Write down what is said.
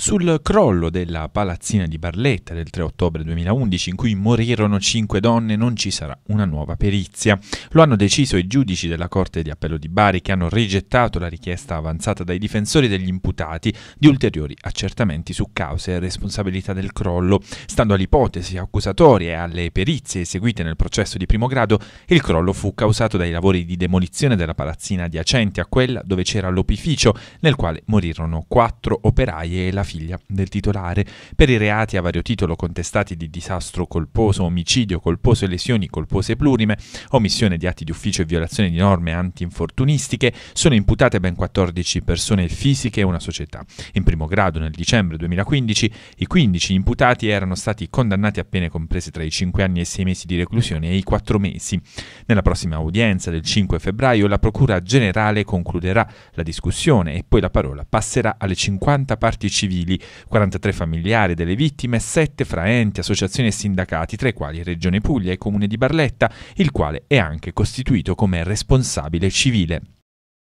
sul crollo della palazzina di Barletta del 3 ottobre 2011 in cui morirono cinque donne non ci sarà una nuova perizia. Lo hanno deciso i giudici della Corte di Appello di Bari che hanno rigettato la richiesta avanzata dai difensori degli imputati di ulteriori accertamenti su cause e responsabilità del crollo. Stando all'ipotesi accusatoria e alle perizie eseguite nel processo di primo grado, il crollo fu causato dai lavori di demolizione della palazzina adiacente a quella dove c'era l'opificio, nel quale morirono quattro operaie e la figlia del titolare per i reati a vario titolo contestati di disastro colposo, omicidio colposo e lesioni colpose plurime, omissione di atti di ufficio e violazione di norme antinfortunistiche, sono imputate ben 14 persone fisiche e una società. In primo grado, nel dicembre 2015, i 15 imputati erano stati condannati a pene comprese tra i 5 anni e i 6 mesi di reclusione e i 4 mesi. Nella prossima udienza del 5 febbraio la Procura generale concluderà la discussione e poi la parola passerà alle 50 parti civili civili, 43 familiari delle vittime, 7 fra enti, associazioni e sindacati, tra i quali Regione Puglia e Comune di Barletta, il quale è anche costituito come responsabile civile.